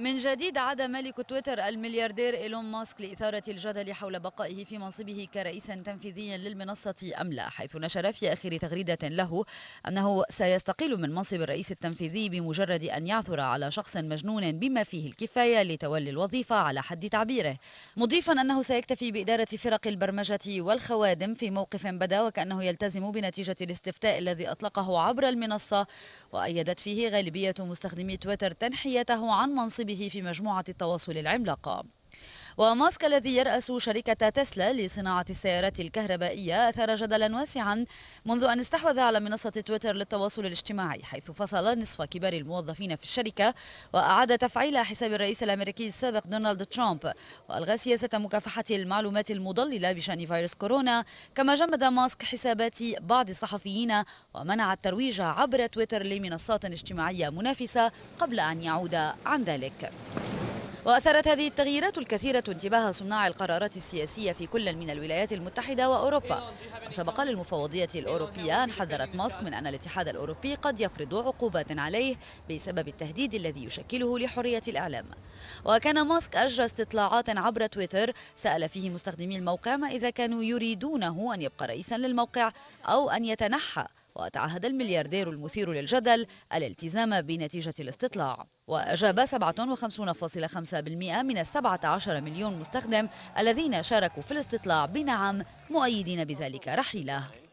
من جديد عاد مالك تويتر الملياردير إيلون ماسك لإثارة الجدل حول بقائه في منصبه كرئيس تنفيذي للمنصة أم لا حيث نشر في آخر تغريدة له أنه سيستقيل من منصب الرئيس التنفيذي بمجرد أن يعثر على شخص مجنون بما فيه الكفاية لتولي الوظيفة على حد تعبيره مضيفا أنه سيكتفي بإدارة فرق البرمجة والخوادم في موقف بدا وكأنه يلتزم بنتيجة الاستفتاء الذي أطلقه عبر المنصة وأيدت فيه غالبية مستخدمي تويتر تنحيته عن منصبه به في مجموعة التواصل العملاقة وماسك الذي يرأس شركة تسلا لصناعة السيارات الكهربائية أثار جدلا واسعا منذ أن استحوذ على منصة تويتر للتواصل الاجتماعي حيث فصل نصف كبار الموظفين في الشركة وأعاد تفعيل حساب الرئيس الأمريكي السابق دونالد ترامب وألغى سياسة مكافحة المعلومات المضللة بشأن فيروس كورونا كما جمد ماسك حسابات بعض الصحفيين ومنع الترويج عبر تويتر لمنصات اجتماعية منافسة قبل أن يعود عن ذلك وأثارت هذه التغييرات الكثيرة انتباه صناع القرارات السياسية في كل من الولايات المتحدة وأوروبا وسبق للمفوضية الأوروبية أن حذرت ماسك من أن الاتحاد الأوروبي قد يفرض عقوبات عليه بسبب التهديد الذي يشكله لحرية الإعلام وكان ماسك أجرى استطلاعات عبر تويتر سأل فيه مستخدمي الموقع ما إذا كانوا يريدونه أن يبقى رئيسا للموقع أو أن يتنحى وتعهد الملياردير المثير للجدل الالتزام بنتيجة الاستطلاع وأجاب 57.5% من 17 مليون مستخدم الذين شاركوا في الاستطلاع بنعم مؤيدين بذلك رحيله